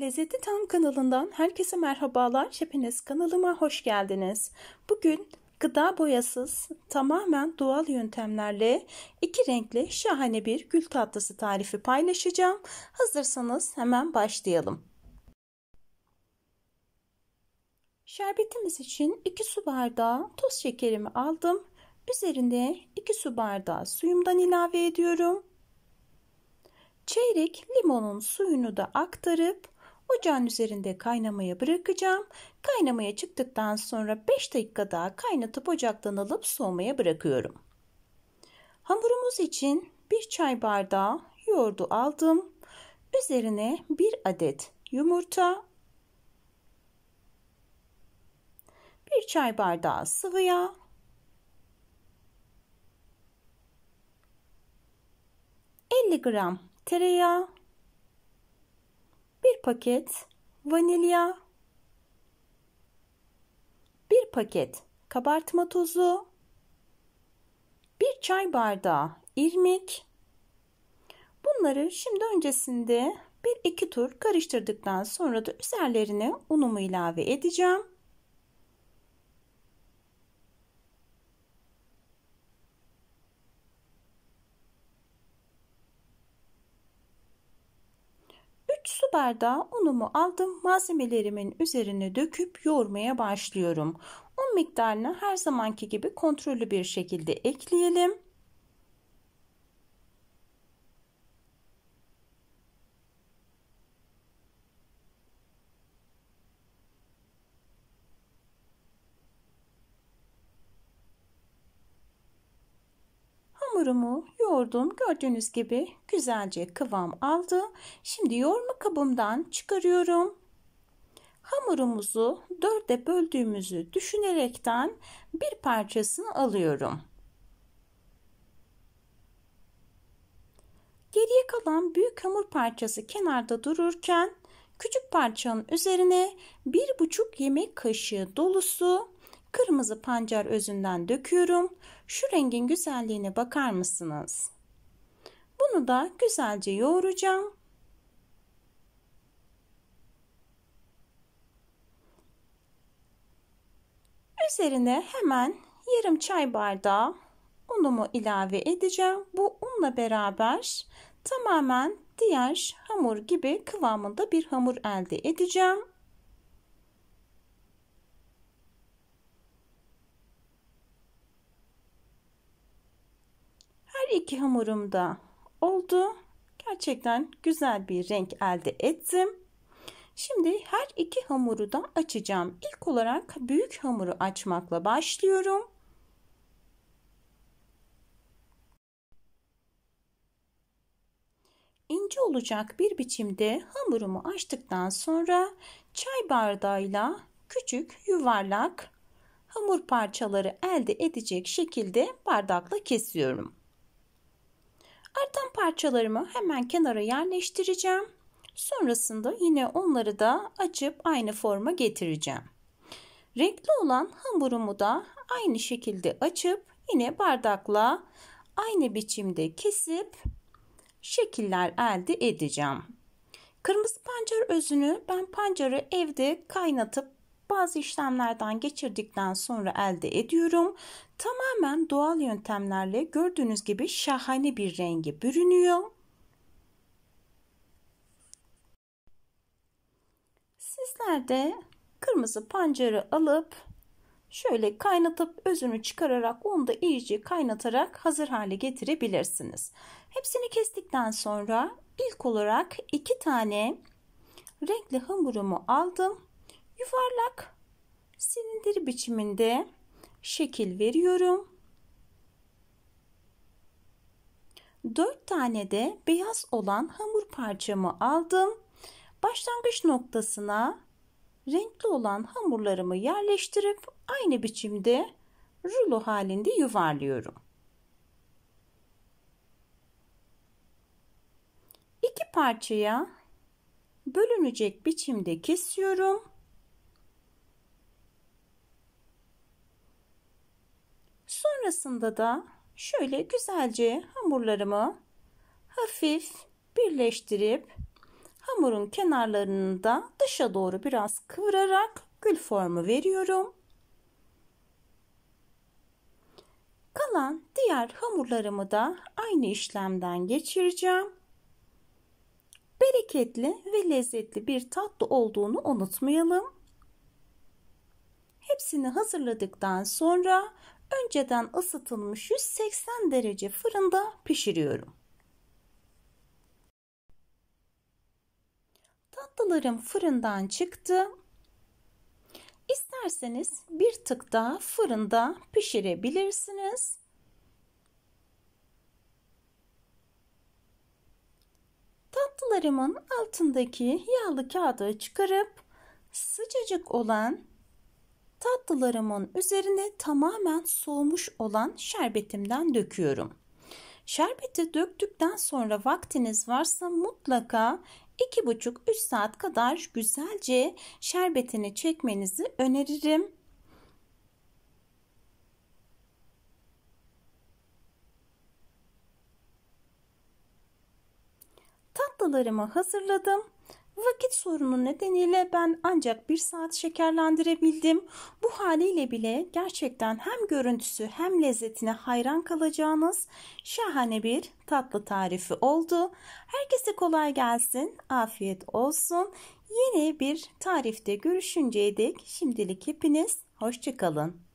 Lezzeti Tam kanalından herkese merhabalar. Hepiniz kanalıma hoş geldiniz. Bugün gıda boyasız, tamamen doğal yöntemlerle iki renkli şahane bir gül tatlısı tarifi paylaşacağım. Hazırsanız hemen başlayalım. Şerbetimiz için 2 su bardağı toz şekerimi aldım. Üzerine 2 su bardağı suyumdan ilave ediyorum. Çeyrek limonun suyunu da aktarıp Ocağın üzerinde kaynamaya bırakacağım. Kaynamaya çıktıktan sonra 5 dakika daha kaynatıp ocaktan alıp soğumaya bırakıyorum. Hamurumuz için 1 çay bardağı yoğurdu aldım. Üzerine 1 adet yumurta, 1 çay bardağı sıvı yağ, 50 gram tereyağı 1 paket vanilya, bir paket kabartma tozu, bir çay bardağı irmik. Bunları şimdi öncesinde bir iki tur karıştırdıktan sonra da üzerlerine unumu ilave edeceğim. su bardağı unumu aldım. Malzemelerimin üzerine döküp yoğurmaya başlıyorum. Un miktarını her zamanki gibi kontrollü bir şekilde ekleyelim. Hamurumu yoğurdum gördüğünüz gibi güzelce kıvam aldı. Şimdi yoğurma kabımdan çıkarıyorum. Hamurumuzu dörde böldüğümüzü düşünerekten bir parçasını alıyorum. Geriye kalan büyük hamur parçası kenarda dururken küçük parçanın üzerine bir buçuk yemek kaşığı dolusu Kırmızı pancar özünden döküyorum. Şu rengin güzelliğine bakar mısınız? Bunu da güzelce yoğuracağım. Üzerine hemen yarım çay bardağı unumu ilave edeceğim. Bu unla beraber tamamen diğer hamur gibi kıvamında bir hamur elde edeceğim. Her iki hamurum da oldu. Gerçekten güzel bir renk elde ettim. Şimdi her iki hamuru da açacağım. İlk olarak büyük hamuru açmakla başlıyorum. ince olacak bir biçimde hamurumu açtıktan sonra çay bardağıyla küçük yuvarlak hamur parçaları elde edecek şekilde bardakla kesiyorum. Artan parçalarımı hemen kenara yerleştireceğim. Sonrasında yine onları da açıp aynı forma getireceğim. Renkli olan hamurumu da aynı şekilde açıp yine bardakla aynı biçimde kesip şekiller elde edeceğim. Kırmızı pancar özünü ben pancarı evde kaynatıp bazı işlemlerden geçirdikten sonra elde ediyorum. Tamamen doğal yöntemlerle gördüğünüz gibi şahane bir rengi bürünüyor. Sizler de kırmızı pancarı alıp şöyle kaynatıp özünü çıkararak onu da iyice kaynatarak hazır hale getirebilirsiniz. Hepsini kestikten sonra ilk olarak iki tane renkli hamurumu aldım yuvarlak silindir biçiminde şekil veriyorum. 4 tane de beyaz olan hamur parçamı aldım. Başlangıç noktasına renkli olan hamurlarımı yerleştirip aynı biçimde rulo halinde yuvarlıyorum. İki parçaya bölünecek biçimde kesiyorum. Sonrasında da şöyle güzelce hamurlarımı hafif birleştirip hamurun kenarlarını da dışa doğru biraz kıvırarak gül formu veriyorum. Kalan diğer hamurlarımı da aynı işlemden geçireceğim. Bereketli ve lezzetli bir tatlı olduğunu unutmayalım. Hepsini hazırladıktan sonra önceden ısıtılmış 180 derece fırında pişiriyorum. Tatlılarım fırından çıktı. İsterseniz bir tık daha fırında pişirebilirsiniz. Tatlılarımın altındaki yağlı kağıdı çıkarıp sıcacık olan tatlılarımın üzerine tamamen soğumuş olan şerbetimden döküyorum. Şerbeti döktükten sonra vaktiniz varsa mutlaka 2,5-3 saat kadar güzelce şerbetini çekmenizi öneririm. Tatlılarımı hazırladım. Vakit sorunu nedeniyle ben ancak bir saat şekerlendirebildim. Bu haliyle bile gerçekten hem görüntüsü hem lezzetine hayran kalacağınız şahane bir tatlı tarifi oldu. Herkese kolay gelsin, afiyet olsun. Yeni bir tarifte görüşünceye dek şimdilik hepiniz hoşçakalın.